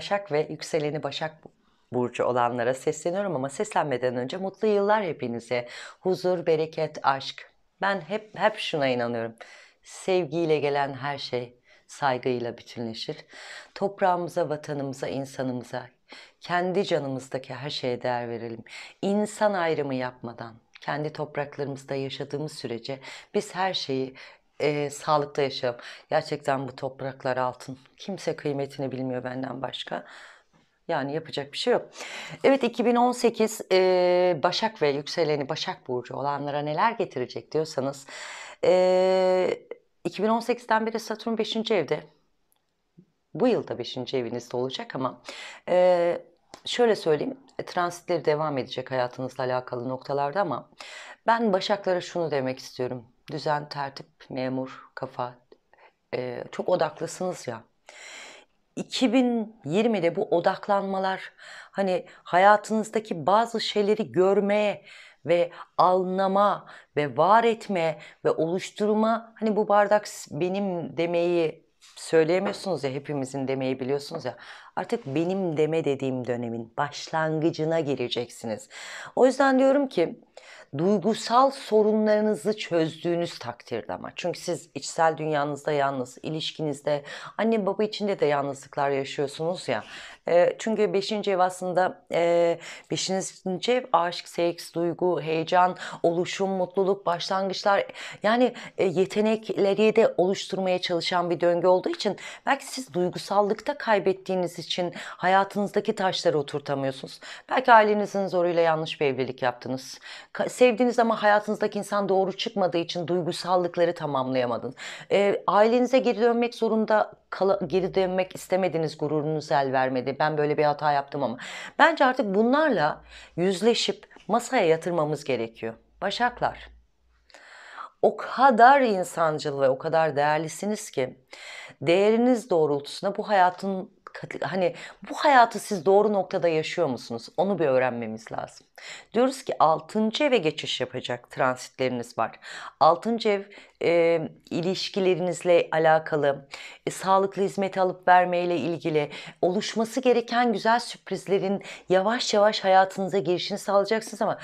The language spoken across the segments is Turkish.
Başak ve yükseleni Başak burcu olanlara sesleniyorum ama seslenmeden önce mutlu yıllar hepinize. Huzur, bereket, aşk. Ben hep hep şuna inanıyorum. Sevgiyle gelen her şey saygıyla bütünleşir. Toprağımıza, vatanımıza, insanımıza, kendi canımızdaki her şeye değer verelim. İnsan ayrımı yapmadan kendi topraklarımızda yaşadığımız sürece biz her şeyi e, sağlıkta yaşayalım. Gerçekten bu topraklar altın. Kimse kıymetini bilmiyor benden başka. Yani yapacak bir şey yok. Evet 2018 e, Başak ve yükseleni Başak Burcu olanlara neler getirecek diyorsanız e, 2018'den beri Satürn 5. evde. Bu yılda 5. evinizde olacak ama e, şöyle söyleyeyim e, transitleri devam edecek hayatınızla alakalı noktalarda ama ben Başaklara şunu demek istiyorum düzen, tertip, memur, kafa e, çok odaklısınız ya. 2020'de bu odaklanmalar hani hayatınızdaki bazı şeyleri görmeye ve anlama ve var etme ve oluşturma hani bu bardak benim demeyi söyleyemiyorsunuz ya hepimizin demeyi biliyorsunuz ya. Artık benim deme dediğim dönemin başlangıcına gireceksiniz. O yüzden diyorum ki duygusal sorunlarınızı çözdüğünüz takdirde ama. Çünkü siz içsel dünyanızda yalnız, ilişkinizde, anne baba içinde de yalnızlıklar yaşıyorsunuz ya. Ee, çünkü 5. ev aslında 5. E, ev aşk, seks, duygu, heyecan, oluşum, mutluluk, başlangıçlar yani e, yetenekleri de oluşturmaya çalışan bir döngü olduğu için belki siz duygusallıkta kaybettiğiniz için hayatınızdaki taşları oturtamıyorsunuz. Belki ailenizin zoruyla yanlış bir evlilik yaptınız. Ka- sevdiğiniz ama hayatınızdaki insan doğru çıkmadığı için duygusallıkları tamamlayamadın. E, ailenize geri dönmek zorunda kal- geri dönmek istemediğiniz gururunuz el vermedi ben böyle bir hata yaptım ama. Bence artık bunlarla yüzleşip masaya yatırmamız gerekiyor. Başaklar. O kadar insancıl ve o kadar değerlisiniz ki değeriniz doğrultusunda bu hayatın hani bu hayatı siz doğru noktada yaşıyor musunuz? Onu bir öğrenmemiz lazım. Diyoruz ki 6. eve geçiş yapacak transitleriniz var. 6. ev e, ilişkilerinizle alakalı, e, sağlıklı hizmet alıp vermeyle ilgili, oluşması gereken güzel sürprizlerin yavaş yavaş hayatınıza girişini sağlayacaksınız ama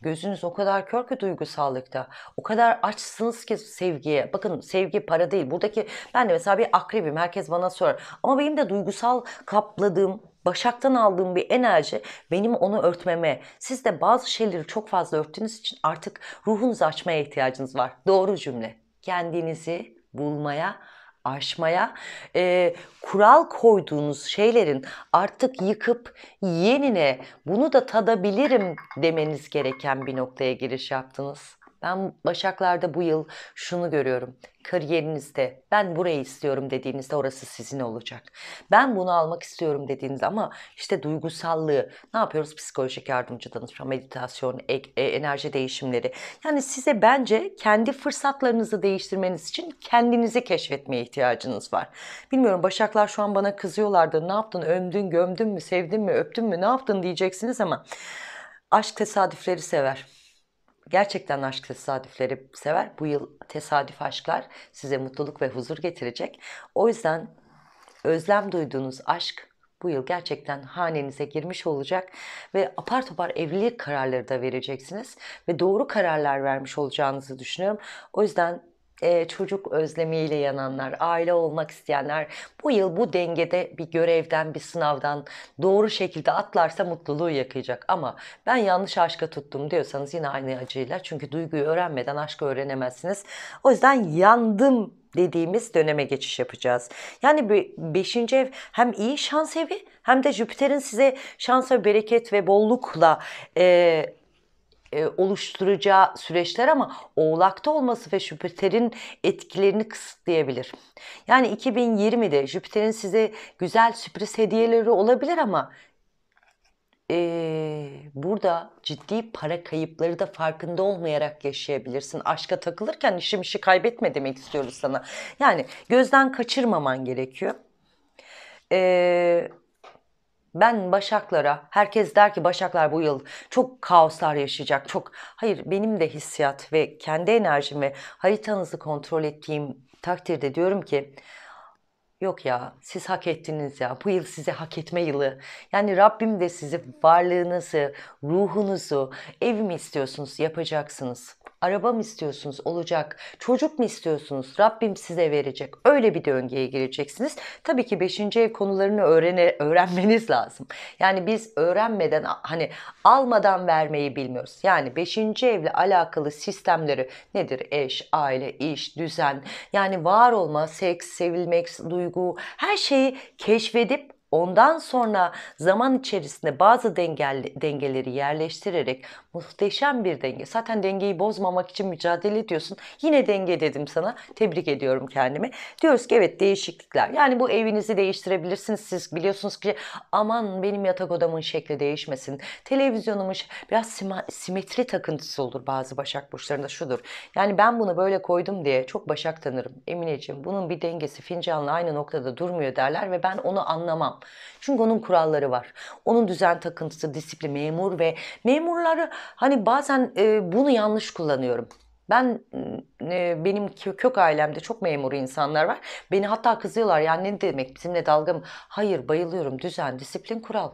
Gözünüz o kadar kör ki duygusallıkta. O kadar açsınız ki sevgiye. Bakın sevgi para değil. Buradaki ben de mesela bir akrebim. Herkes bana sorar. Ama benim de duygusal kapladığım Başak'tan aldığım bir enerji benim onu örtmeme. Siz de bazı şeyleri çok fazla örttüğünüz için artık ruhunuzu açmaya ihtiyacınız var. Doğru cümle. Kendinizi bulmaya aşmaya, e, kural koyduğunuz şeylerin artık yıkıp yenine bunu da tadabilirim demeniz gereken bir noktaya giriş yaptınız. Ben Başaklar'da bu yıl şunu görüyorum. Kariyerinizde ben burayı istiyorum dediğinizde orası sizin olacak. Ben bunu almak istiyorum dediğinizde ama işte duygusallığı ne yapıyoruz? Psikolojik yardımcı danışma, meditasyon, ek, e, enerji değişimleri. Yani size bence kendi fırsatlarınızı değiştirmeniz için kendinizi keşfetmeye ihtiyacınız var. Bilmiyorum Başaklar şu an bana kızıyorlardı. Ne yaptın? Ömdün, gömdün mü, sevdin mi, öptün mü, ne yaptın diyeceksiniz ama aşk tesadüfleri sever gerçekten aşk tesadüfleri sever. Bu yıl tesadüf aşklar size mutluluk ve huzur getirecek. O yüzden özlem duyduğunuz aşk bu yıl gerçekten hanenize girmiş olacak ve apar topar evlilik kararları da vereceksiniz ve doğru kararlar vermiş olacağınızı düşünüyorum. O yüzden e, çocuk özlemiyle yananlar, aile olmak isteyenler bu yıl bu dengede bir görevden, bir sınavdan doğru şekilde atlarsa mutluluğu yakacak. Ama ben yanlış aşka tuttum diyorsanız yine aynı acıyla. Çünkü duyguyu öğrenmeden aşkı öğrenemezsiniz. O yüzden yandım dediğimiz döneme geçiş yapacağız. Yani beşinci ev hem iyi şans evi hem de Jüpiter'in size şans ve bereket ve bollukla e, e, oluşturacağı süreçler ama oğlakta olması ve Jüpiter'in etkilerini kısıtlayabilir. Yani 2020'de Jüpiter'in size güzel sürpriz hediyeleri olabilir ama ee, burada ciddi para kayıpları da farkında olmayarak yaşayabilirsin. Aşka takılırken işim işi kaybetme demek istiyoruz sana. Yani gözden kaçırmaman gerekiyor. Ee, ben Başaklara, herkes der ki Başaklar bu yıl çok kaoslar yaşayacak. Çok hayır benim de hissiyat ve kendi enerjimi ve haritanızı kontrol ettiğim takdirde diyorum ki Yok ya siz hak ettiniz ya bu yıl size hak etme yılı. Yani Rabbim de sizi varlığınızı, ruhunuzu, evimi istiyorsunuz yapacaksınız. Araba mı istiyorsunuz? Olacak. Çocuk mu istiyorsunuz? Rabbim size verecek. Öyle bir döngüye gireceksiniz. Tabii ki 5. ev konularını öğrene, öğrenmeniz lazım. Yani biz öğrenmeden hani almadan vermeyi bilmiyoruz. Yani 5. evle alakalı sistemleri nedir? Eş, aile, iş, düzen. Yani var olma, seks, sevilmek, duygu her şeyi keşfedip Ondan sonra zaman içerisinde bazı dengel, dengeleri yerleştirerek muhteşem bir denge. Zaten dengeyi bozmamak için mücadele ediyorsun. Yine denge dedim sana. Tebrik ediyorum kendimi. Diyoruz ki evet değişiklikler. Yani bu evinizi değiştirebilirsiniz. Siz biliyorsunuz ki aman benim yatak odamın şekli değişmesin. Televizyonumuş biraz simetri takıntısı olur bazı Başak burçlarında şudur. Yani ben bunu böyle koydum diye çok Başak tanırım. Emineciğim bunun bir dengesi fincanla aynı noktada durmuyor derler ve ben onu anlamam. Çünkü onun kuralları var. Onun düzen takıntısı, disiplin, memur ve memurları hani bazen e, bunu yanlış kullanıyorum. Ben e, benim kök ailemde çok memur insanlar var. Beni hatta kızıyorlar. Yani ne demek bizimle dalga mı? Hayır bayılıyorum düzen, disiplin, kural.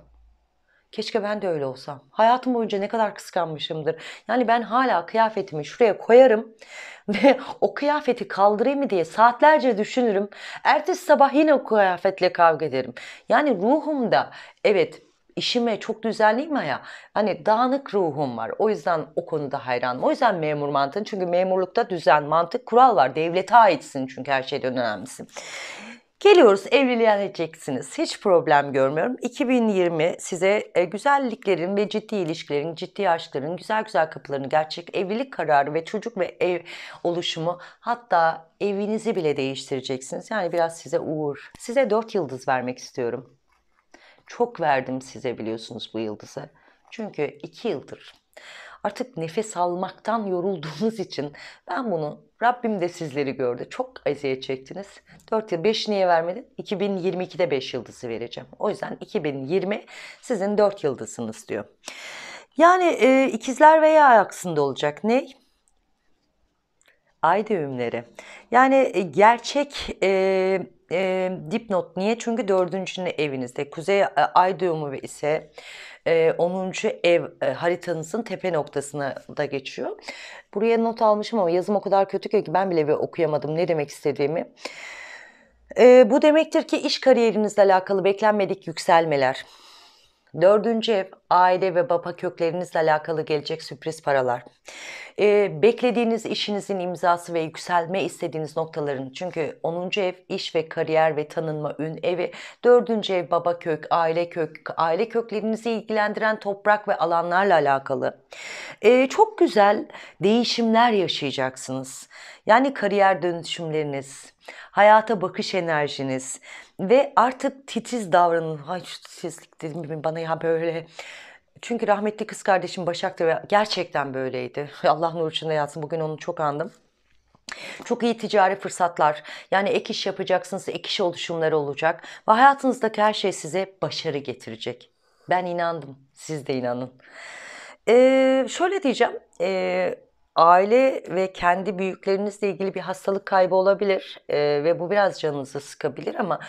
Keşke ben de öyle olsam. Hayatım boyunca ne kadar kıskanmışımdır. Yani ben hala kıyafetimi şuraya koyarım ve o kıyafeti kaldırayım mı diye saatlerce düşünürüm. Ertesi sabah yine o kıyafetle kavga ederim. Yani ruhumda evet işime çok düzenliyim ya. Hani dağınık ruhum var. O yüzden o konuda hayranım. O yüzden memur mantığın. Çünkü memurlukta düzen, mantık, kural var. Devlete aitsin çünkü her şeyden önemlisin. Geliyoruz evleneceksiniz. Hiç problem görmüyorum. 2020 size e, güzelliklerin ve ciddi ilişkilerin, ciddi aşkların, güzel güzel kapılarını gerçek evlilik kararı ve çocuk ve ev oluşumu hatta evinizi bile değiştireceksiniz. Yani biraz size uğur. Size 4 yıldız vermek istiyorum. Çok verdim size biliyorsunuz bu yıldızı. Çünkü 2 yıldır artık nefes almaktan yorulduğunuz için ben bunu Rabbim de sizleri gördü. Çok eziyet çektiniz. 4 yıl 5 niye vermedin? 2022'de 5 yıldızı vereceğim. O yüzden 2020 sizin 4 yıldızınız diyor. Yani e, ikizler veya aksında olacak. Ne? Ay düğümleri. Yani e, gerçek e, e, dipnot niye? Çünkü dördüncünü evinizde. Kuzey e, ay düğümü ise e, 10. ev e, haritanızın tepe noktasına da geçiyor. Buraya not almışım ama yazım o kadar kötü ki ben bile bir okuyamadım ne demek istediğimi. E, bu demektir ki iş kariyerinizle alakalı beklenmedik yükselmeler, Dördüncü ev aile ve baba köklerinizle alakalı gelecek sürpriz paralar. Ee, beklediğiniz işinizin imzası ve yükselme istediğiniz noktaların çünkü 10. ev iş ve kariyer ve tanınma ün evi. 4. ev baba kök, aile kök, aile köklerinizi ilgilendiren toprak ve alanlarla alakalı. Ee, çok güzel değişimler yaşayacaksınız. Yani kariyer dönüşümleriniz, hayata bakış enerjiniz ve artık titiz davranın. Ay şu titizlik dedim bana ya böyle. Çünkü rahmetli kız kardeşim Başak da gerçekten böyleydi. Allah nur içinde yatsın. Bugün onu çok andım. Çok iyi ticari fırsatlar, yani ek iş yapacaksınız, ek iş oluşumları olacak ve hayatınızdaki her şey size başarı getirecek. Ben inandım, siz de inanın. Ee, şöyle diyeceğim, e, Aile ve kendi büyüklerinizle ilgili bir hastalık kaybı olabilir e, ve bu biraz canınızı sıkabilir ama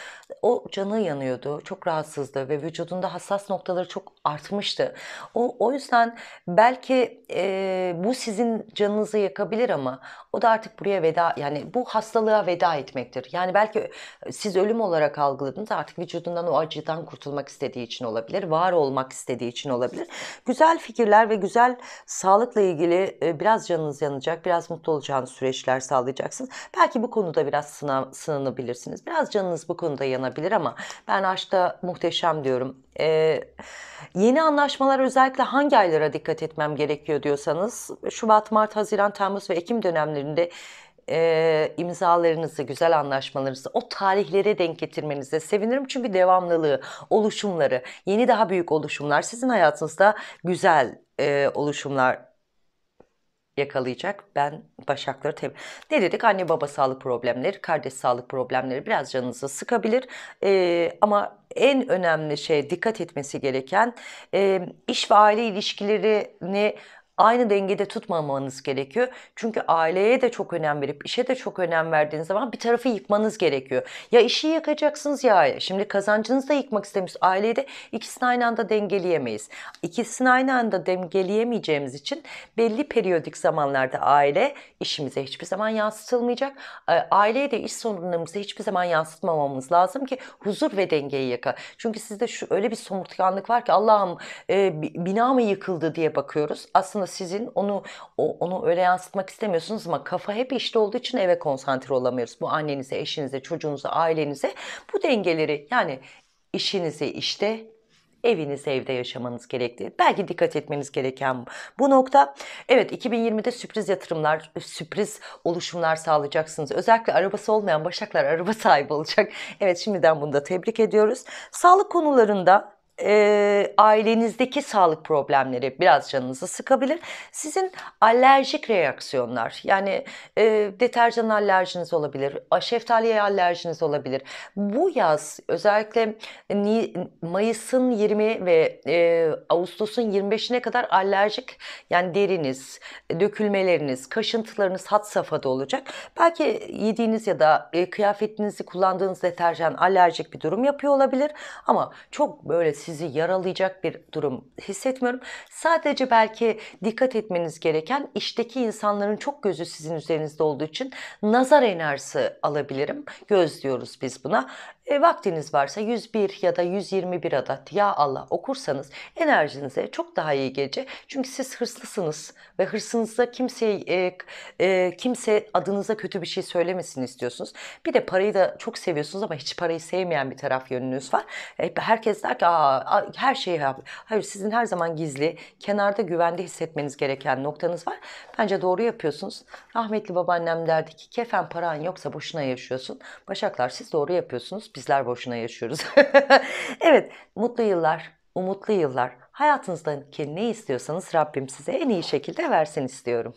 o canı yanıyordu, çok rahatsızdı ve vücudunda hassas noktaları çok artmıştı. O, o yüzden belki e, bu sizin canınızı yakabilir ama o da artık buraya veda, yani bu hastalığa veda etmektir. Yani belki e, siz ölüm olarak algıladınız artık vücudundan o acıdan kurtulmak istediği için olabilir, var olmak istediği için olabilir. Güzel fikirler ve güzel sağlıkla ilgili e, biraz canı canınız yanacak, biraz mutlu olacağınız süreçler sağlayacaksınız. Belki bu konuda biraz sınav, sınanabilirsiniz. Biraz canınız bu konuda yanabilir ama ben aşkta muhteşem diyorum. Ee, yeni anlaşmalar özellikle hangi aylara dikkat etmem gerekiyor diyorsanız Şubat, Mart, Haziran, Temmuz ve Ekim dönemlerinde e, imzalarınızı, güzel anlaşmalarınızı o tarihlere denk getirmenize sevinirim. Çünkü devamlılığı, oluşumları, yeni daha büyük oluşumlar sizin hayatınızda güzel e, oluşumlar yakalayacak. Ben Başakları tebrik Ne dedik? Anne baba sağlık problemleri, kardeş sağlık problemleri biraz canınızı sıkabilir. Ee, ama en önemli şey dikkat etmesi gereken e, iş ve aile ilişkilerini aynı dengede tutmamanız gerekiyor. Çünkü aileye de çok önem verip işe de çok önem verdiğiniz zaman bir tarafı yıkmanız gerekiyor. Ya işi yıkacaksınız ya Şimdi kazancınızı da yıkmak istemiyorsunuz. Aileyi de ikisini aynı anda dengeleyemeyiz. İkisini aynı anda dengeleyemeyeceğimiz için belli periyodik zamanlarda aile işimize hiçbir zaman yansıtılmayacak. Ee, aileye de iş sorunlarımızı hiçbir zaman yansıtmamamız lazım ki huzur ve dengeyi yaka. Çünkü sizde şu öyle bir somurtkanlık var ki Allah'ım e, bina mı yıkıldı diye bakıyoruz. Aslında aslında sizin onu o, onu öyle yansıtmak istemiyorsunuz ama kafa hep işte olduğu için eve konsantre olamıyoruz. Bu annenize, eşinize, çocuğunuza, ailenize bu dengeleri yani işinizi işte evinizi evde yaşamanız gerektiği. Belki dikkat etmeniz gereken bu nokta. Evet 2020'de sürpriz yatırımlar, sürpriz oluşumlar sağlayacaksınız. Özellikle arabası olmayan başaklar araba sahibi olacak. Evet şimdiden bunu da tebrik ediyoruz. Sağlık konularında e, ailenizdeki sağlık problemleri biraz canınızı sıkabilir. Sizin alerjik reaksiyonlar yani e, deterjan alerjiniz olabilir, şeftaliye alerjiniz olabilir. Bu yaz özellikle Mayıs'ın 20 ve e, Ağustos'un 25'ine kadar alerjik yani deriniz, dökülmeleriniz, kaşıntılarınız hat safhada olacak. Belki yediğiniz ya da e, kıyafetinizi kullandığınız deterjan alerjik bir durum yapıyor olabilir ama çok böyle sizi yaralayacak bir durum hissetmiyorum. Sadece belki dikkat etmeniz gereken işteki insanların çok gözü sizin üzerinizde olduğu için nazar enerjisi alabilirim. Göz diyoruz biz buna. E, vaktiniz varsa 101 ya da 121 adet Ya Allah okursanız enerjinize çok daha iyi gelecek. Çünkü siz hırslısınız ve hırsınızda kimseye e, e, kimse adınıza kötü bir şey söylemesin istiyorsunuz. Bir de parayı da çok seviyorsunuz ama hiç parayı sevmeyen bir taraf yönünüz var. E, herkes der ki Aa, her şeyi yap. Hayır sizin her zaman gizli, kenarda güvende hissetmeniz gereken noktanız var. Bence doğru yapıyorsunuz. Rahmetli babaannem derdi ki kefen paran yoksa boşuna yaşıyorsun. Başaklar siz doğru yapıyorsunuz. Bizler boşuna yaşıyoruz. evet, mutlu yıllar, umutlu yıllar. Hayatınızdan ne istiyorsanız Rabbim size en iyi şekilde versin istiyorum.